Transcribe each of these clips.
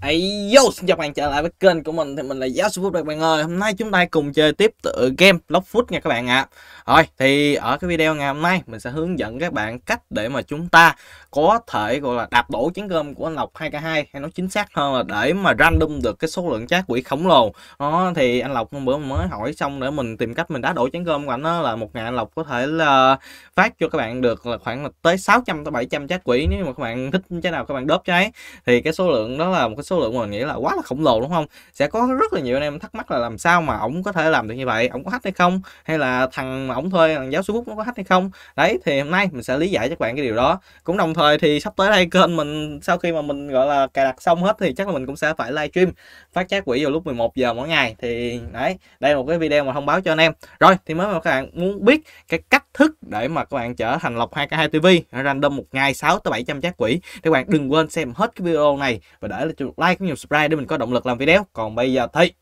Ayo, xin chào các bạn trở lại với kênh của mình thì mình là giáo sư Phúc đây bạn ơi hôm nay chúng ta cùng chơi tiếp tự game Block Food nha các bạn ạ à. rồi thì ở cái video ngày hôm nay mình sẽ hướng dẫn các bạn cách để mà chúng ta có thể gọi là đạp đổ chiến cơm của anh Lộc 2k2 hay nói chính xác hơn là để mà random được cái số lượng trác quỷ khổng lồ đó thì anh Lộc hôm bữa mới hỏi xong để mình tìm cách mình đá đổ chiến cơm của anh đó là một ngày anh Lộc có thể là phát cho các bạn được là khoảng là tới 600 tới bảy trăm trác quỷ nếu mà các bạn thích trái nào các bạn đốt trái thì cái số lượng đó là một cái số lượng mà mình nghĩ là quá là khổng lồ đúng không sẽ có rất là nhiều anh em thắc mắc là làm sao mà ổng có thể làm được như vậy ổng có hack hay không hay là thằng mà ổng thuê thằng giáo sư phúc nó có hack hay không đấy thì hôm nay mình sẽ lý giải cho các bạn cái điều đó cũng đồng thời thì sắp tới đây kênh mình sau khi mà mình gọi là cài đặt xong hết thì chắc là mình cũng sẽ phải live stream phát chat quỹ vào lúc 11 giờ mỗi ngày thì đấy đây là một cái video mà thông báo cho anh em rồi thì mới mà các bạn muốn biết cái cách thức để mà các bạn trở thành lọc 2k2 tv random một ngày 6 tới 700 chát quỹ thì các bạn đừng quên xem hết cái video này và để cho like cũng như subscribe để mình có động lực làm video còn bây giờ thì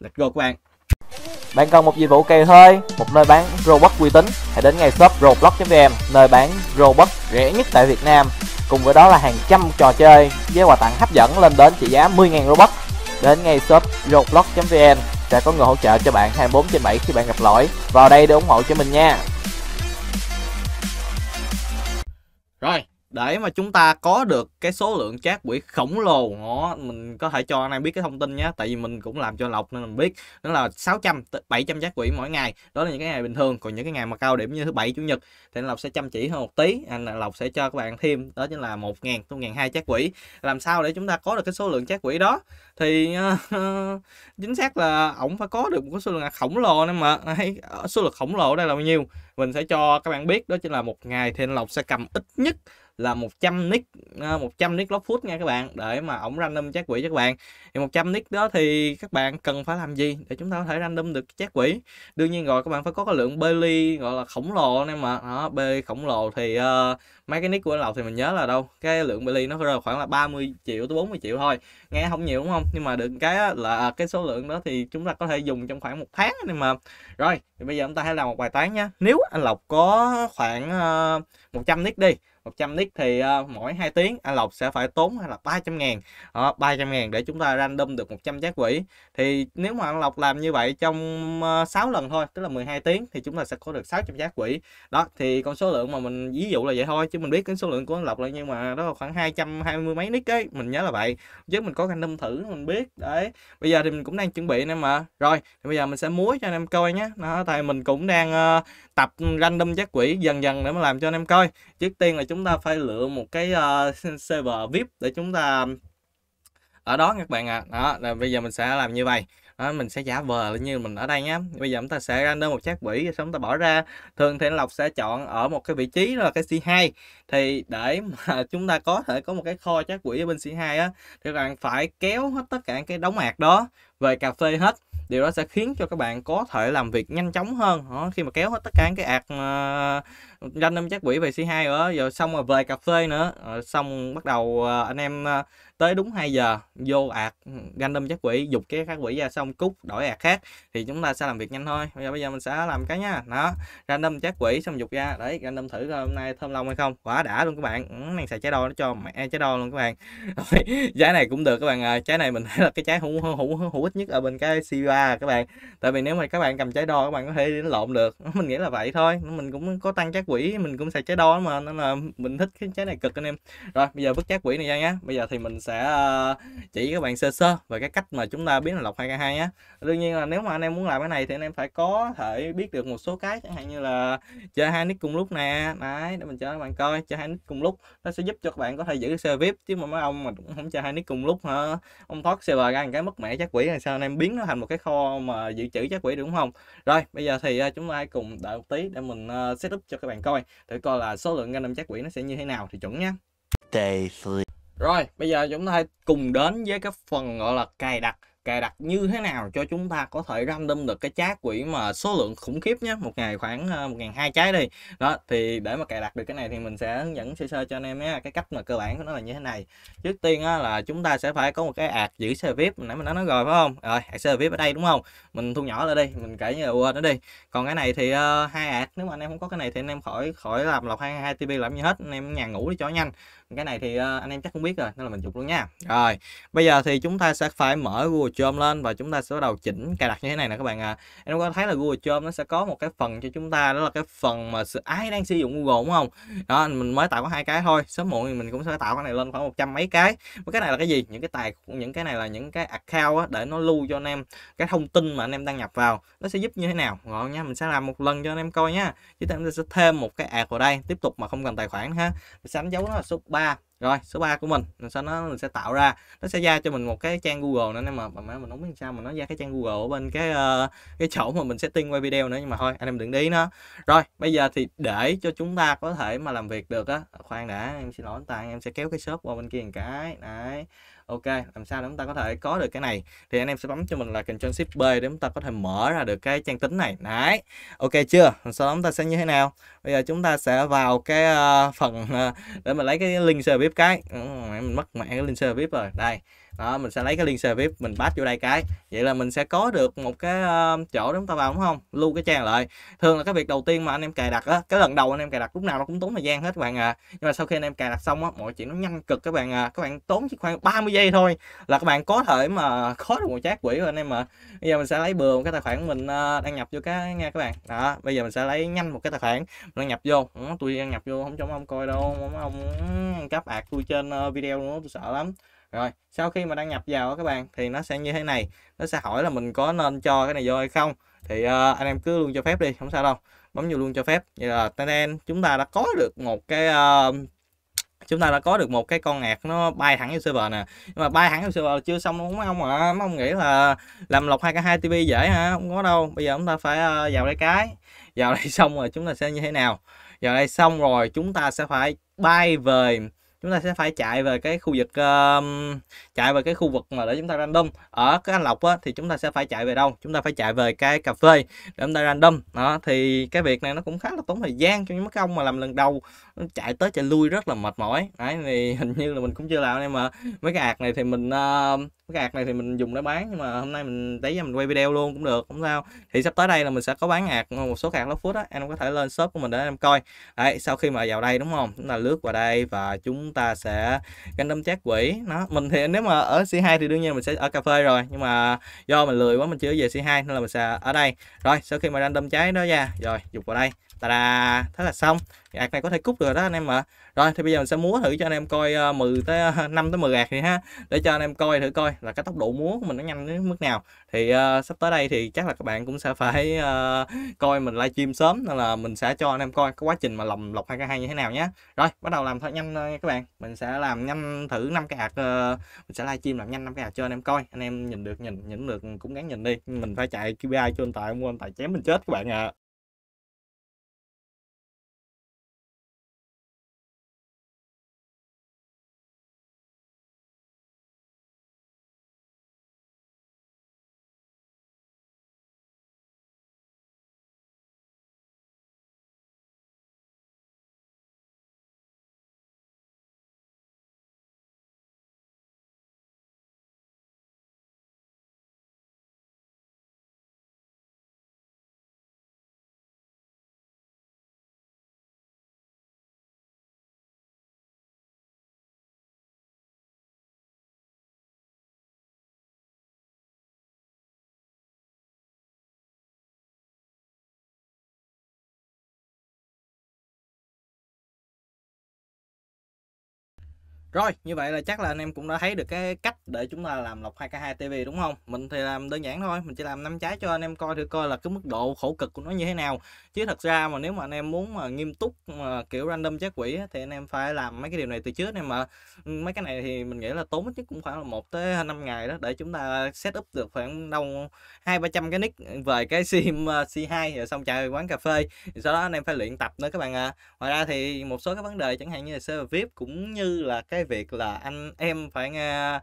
let's go các bạn bạn cần một dịch vụ kề hơi, một nơi bán robot uy tín, hãy đến ngay shop roblox.vn, nơi bán robot rẻ nhất tại Việt Nam. Cùng với đó là hàng trăm trò chơi với quà tặng hấp dẫn lên đến trị giá 10.000 robot. Đến ngay shop roblox.vn sẽ có người hỗ trợ cho bạn 24 trên 7 khi bạn gặp lỗi. Vào đây để ủng hộ cho mình nha. Rồi, để mà chúng ta có được cái số lượng chat quỹ khổng lồ nó mình có thể cho anh em biết cái thông tin nhé tại vì mình cũng làm cho lộc nên mình biết đó là 600 700 chat quỹ mỗi ngày đó là những cái ngày bình thường còn những cái ngày mà cao điểm như thứ bảy chủ nhật thì anh lộc sẽ chăm chỉ hơn một tí anh lộc sẽ cho các bạn thêm đó chính là một ngàn một ngàn hai chat quỹ. làm sao để chúng ta có được cái số lượng chat quỹ đó thì uh, chính xác là ổng phải có được một cái số lượng khổng lồ nên mà hay ờ, số lượng khổng lồ đây là bao nhiêu mình sẽ cho các bạn biết đó chính là một ngày thì anh lộc sẽ cầm ít nhất là 100 nick 100 ờ, nick log food nha các bạn để mà ổng random chát quỷ cho các bạn thì 100 nick đó thì các bạn cần phải làm gì để chúng ta có thể random được chát quỷ đương nhiên rồi các bạn phải có cái lượng belly gọi là khổng lồ anh em ạ đó b khổng lồ thì uh, mấy cái nick của anh lộc thì mình nhớ là đâu cái lượng belly nó rơi khoảng là 30 triệu tới 40 triệu thôi nghe không nhiều đúng không nhưng mà được cái là à, cái số lượng đó thì chúng ta có thể dùng trong khoảng một tháng nhưng mà rồi thì bây giờ chúng ta hãy làm một bài toán nha nếu anh lộc có khoảng uh, ờ, 100 nick đi 100 nick thì uh, mỗi 2 tiếng anh Lộc sẽ phải tốn hay là 300 ngàn uh, 300 ngàn để chúng ta random được 100 giác quỷ thì nếu mà anh Lộc làm như vậy trong ờ, uh, 6 lần thôi tức là 12 tiếng thì chúng ta sẽ có được 600 giác quỷ đó thì con số lượng mà mình ví dụ là vậy thôi chứ mình biết cái số lượng của anh Lộc là nhưng mà đó là khoảng 220 mấy nick ấy mình nhớ là vậy chứ mình có random thử mình biết đấy bây giờ thì mình cũng đang chuẩn bị anh em mà rồi thì bây giờ mình sẽ muối cho anh em coi nhé đó tại mình cũng đang uh, tập random giác quỷ dần dần để mà làm cho anh em coi trước tiên là chúng ta phải lựa một cái uh, server vip để chúng ta ở đó các bạn ạ à. đó là bây giờ mình sẽ làm như vậy đó, mình sẽ giả vờ như mình ở đây nhé bây giờ chúng ta sẽ random một chát bỉ xong chúng ta bỏ ra thường thì lộc sẽ chọn ở một cái vị trí là cái c2 thì để mà chúng ta có thể có một cái kho chát quỷ ở bên c2 á thì bạn phải kéo hết tất cả cái đóng ạc đó về cà phê hết điều đó sẽ khiến cho các bạn có thể làm việc nhanh chóng hơn đó, khi mà kéo hết tất cả cái ạt uh, năm chắc quỷ về C2 rồi rồi xong rồi về cà phê nữa rồi ờ, xong bắt đầu uh, anh em uh, tới đúng 2 giờ vô ạt random chắc quỷ dục cái khác quỷ ra xong cút đổi ạt khác thì chúng ta sẽ làm việc nhanh thôi bây giờ bây giờ mình sẽ làm cái nha đó random chắc quỷ xong dục ra đấy random thử coi hôm nay thơm long hay không quả đã luôn các bạn ừ, này xài trái đo nó cho mẹ trái đo luôn các bạn rồi, trái này cũng được các bạn à. trái này mình thấy là cái trái hữu hữu hữu ích nhất ở bên cái Siva các bạn tại vì nếu mà các bạn cầm trái đo các bạn có thể lộn được mình nghĩ là vậy thôi mình cũng có tăng trái quỷ mình cũng xài trái đo mà nên là mình thích cái trái này cực anh em rồi bây giờ vứt trái quỷ này ra nhá bây giờ thì mình sẽ sẽ ờ, chỉ các bạn sơ sơ về cái cách mà chúng ta biến thành lọc 2K2 á đương nhiên là nếu mà anh em muốn làm cái này thì anh em phải có thể biết được một số cái chẳng hạn như là chơi hai nick cùng lúc nè đấy để mình cho các bạn coi chơi hai nick cùng lúc nó sẽ giúp cho các bạn có thể giữ xe vip chứ mà mấy ông mà cũng không chơi hai nick cùng lúc hả ông thoát server ra cái mất mẹ chắc quỷ là sao anh em biến nó thành một cái kho mà dự trữ chắc quỷ đúng không rồi bây giờ thì ờ, chúng ta hãy cùng đợi một tí để mình ờ, setup cho các bạn coi thử coi là số lượng anh em chắc quỷ nó sẽ như thế nào thì chuẩn nhé rồi, bây giờ chúng ta hãy cùng đến với cái phần gọi là cài đặt cài đặt như thế nào cho chúng ta có thể random được cái chát quỷ mà số lượng khủng khiếp nhé một ngày khoảng ờ, một ngàn hai trái đi đó thì để mà cài đặt được cái này thì mình sẽ hướng dẫn sơ sơ cho anh em nhé cái cách mà cơ bản của nó là như thế này trước tiên á, là chúng ta sẽ phải có một cái ạt giữ xe vip nãy mình đã nói rồi phải không rồi ạt xe vip ở đây đúng không mình thu nhỏ lại đi mình kể như là quên nó đi còn cái này thì uh, hai ạt nếu mà anh em không có cái này thì anh em khỏi khỏi làm lọc hai hai tb làm như hết anh em nhà ngủ đi cho nhanh cái này thì uh, anh em chắc không biết rồi nên là mình chụp luôn nha rồi bây giờ thì chúng ta sẽ phải mở Google Chrome lên và chúng ta sẽ bắt đầu chỉnh cài đặt như thế này nè các bạn ạ. À. Em có thấy là Google Chrome nó sẽ có một cái phần cho chúng ta đó là cái phần mà ai đang sử dụng Google đúng không? Đó mình mới tạo có hai cái thôi, sớm muộn thì mình cũng sẽ tạo cái này lên khoảng một trăm mấy cái. Và cái này là cái gì? Những cái tài những cái này là những cái account á, để nó lưu cho anh em cái thông tin mà anh em đăng nhập vào. Nó sẽ giúp như thế nào? Ngon nha, mình sẽ làm một lần cho anh em coi nha. Chúng ta sẽ thêm một cái ad vào đây, tiếp tục mà không cần tài khoản ha. Mình sẽ đánh dấu nó là số 3 rồi số 3 của mình sau đó mình sẽ tạo ra nó sẽ ra cho mình một cái trang Google nữa nên mà mà mình không biết sao mà nó ra cái trang Google ở bên cái uh, cái chỗ mà mình sẽ tin quay video nữa nhưng mà thôi anh em đừng đi nó rồi bây giờ thì để cho chúng ta có thể mà làm việc được á khoan đã em xin lỗi anh ta em sẽ kéo cái shop qua bên kia một cái đấy ok làm sao để chúng ta có thể có được cái này thì anh em sẽ bấm cho mình là control shift b để chúng ta có thể mở ra được cái trang tính này đấy ok chưa sau đó chúng ta sẽ như thế nào bây giờ chúng ta sẽ vào cái uh, phần uh, để mà lấy cái link service cái ừ, mình mất mạng cái link server vip rồi đây đó mình sẽ lấy cái link xe vip mình bắt vô đây cái vậy là mình sẽ có được một cái uh, chỗ chúng ta vào đúng không lưu cái trang lại thường là cái việc đầu tiên mà anh em cài đặt á cái lần đầu anh em cài đặt lúc nào nó cũng tốn thời gian hết các bạn à nhưng mà sau khi anh em cài đặt xong á mọi chuyện nó nhanh cực các bạn à các bạn tốn chỉ khoảng 30 giây thôi là các bạn có thể mà khó được một chát quỷ rồi anh em mà bây giờ mình sẽ lấy bừa một cái tài khoản mình uh, đăng nhập vô cái nha các bạn đó bây giờ mình sẽ lấy nhanh một cái tài khoản đăng nhập vô ừ, tôi đăng nhập vô không cho ông coi đâu ông, cắp ông tôi trên ờ, video nữa tôi sợ lắm rồi sau khi mà đăng nhập vào các bạn thì nó sẽ như thế này nó sẽ hỏi là mình có nên cho cái này vô hay không thì uh, anh em cứ luôn cho phép đi không sao đâu bấm vô luôn cho phép vậy là tên chúng ta đã có được một cái uh, chúng ta đã có được một cái con ngạc nó bay thẳng vô server nè nhưng mà bay thẳng vô server chưa xong đúng không ạ à? ông nghĩ là làm lọc hai cái hai tv dễ hả không có đâu bây giờ chúng ta phải ờ, vào đây cái vào đây xong rồi chúng ta sẽ như thế nào vào đây xong rồi chúng ta sẽ phải bay về chúng ta sẽ phải chạy về cái khu vực uh, chạy về cái khu vực mà để chúng ta random ở cái anh lộc á, thì chúng ta sẽ phải chạy về đâu chúng ta phải chạy về cái cà phê để chúng ta random đó thì cái việc này nó cũng khá là tốn thời gian cho những mấy ông mà làm lần đầu chạy tới chạy lui rất là mệt mỏi đấy thì hình như là mình cũng chưa làm nên mà mấy cái ạc này thì mình uh, mấy cái ạc này thì mình dùng để bán nhưng mà hôm nay mình để ra mình quay video luôn cũng được không sao thì sắp tới đây là mình sẽ có bán hạt một số hạt lóc phút á em có thể lên shop của mình để em coi đấy sau khi mà vào đây đúng không chúng ta lướt vào đây và chúng chúng ta sẽ random chát quỷ nó mình thì nếu mà ở C2 thì đương nhiên mình sẽ ở cà phê rồi nhưng mà do mình lười quá mình chưa về C2 nên là mình sẽ ở đây rồi sau khi mà random cháy đó ra rồi dục vào đây ta thế là xong gạt này có thể cút được đó anh em ạ rồi thì bây giờ mình sẽ múa thử cho anh em coi 10 ờ, tới 5 ờ, tới 10 gạt thì ha để cho anh em coi thử coi là cái tốc độ múa của mình nó nhanh đến mức nào thì uh, sắp tới đây thì chắc là các bạn cũng sẽ phải uh, coi mình livestream sớm nên là mình sẽ cho anh em coi cái quá trình mà lòng lọc hai cái hai như thế nào nhé rồi bắt đầu làm thôi nhanh các bạn mình sẽ làm nhanh thử năm cái hạt uh, mình sẽ livestream làm nhanh năm cái hạt cho anh em coi anh em nhìn được nhìn nhìn được cũng gắng nhìn đi mình phải chạy QBI cho anh tài mua anh tài chém mình chết các bạn ạ à. Rồi, như vậy là chắc là anh em cũng đã thấy được cái cách để chúng ta làm lọc 2K2 TV đúng không? Mình thì làm đơn giản thôi, mình chỉ làm năm trái cho anh em coi thử coi là cái mức độ khổ cực của nó như thế nào. Chứ thật ra mà nếu mà anh em muốn mà nghiêm túc mà kiểu random trái quỷ thì anh em phải làm mấy cái điều này từ trước nên mà mấy cái này thì mình nghĩ là tốn ít nhất cũng khoảng là 1 tới 5 ngày đó để chúng ta set up được khoảng đâu 2 300 cái nick về cái sim ờ, C2 rồi xong chạy quán cà phê. sau đó anh em phải luyện tập nữa các bạn ạ. À. Ngoài ra thì một số cái vấn đề chẳng hạn như là server VIP cũng như là cái cái việc là anh em phải nghe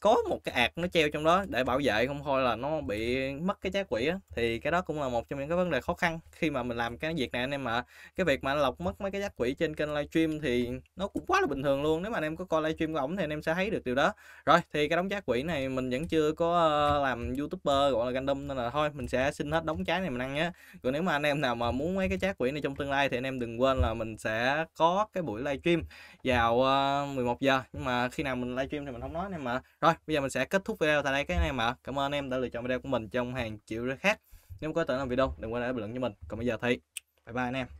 có một cái ạt nó treo trong đó để bảo vệ không thôi là nó bị mất cái trái quỷ á thì cái đó cũng là một trong những cái vấn đề khó khăn khi mà mình làm cái việc này anh em ạ cái việc mà anh lọc mất mấy cái trái quỷ trên kênh livestream thì nó cũng quá là bình thường luôn nếu mà anh em có coi livestream của ổng thì anh em sẽ thấy được điều đó rồi thì cái đóng trái quỷ này mình vẫn chưa có ờ, làm youtuber gọi là random nên là thôi mình sẽ xin hết đóng trái này mình ăn nhé còn nếu mà anh em nào mà muốn mấy cái trái quỷ này trong tương lai thì anh em đừng quên là mình sẽ có cái buổi livestream vào 11 ờ, giờ nhưng mà khi nào mình livestream thì mình không nói anh em ạ rồi rồi, bây giờ mình sẽ kết thúc video tại đây các anh em ạ. À. Cảm ơn em đã lựa chọn video của mình trong hàng triệu khác. Nếu có tưởng làm video, đừng quên để bình luận cho mình. Còn bây giờ thì bye bye anh em.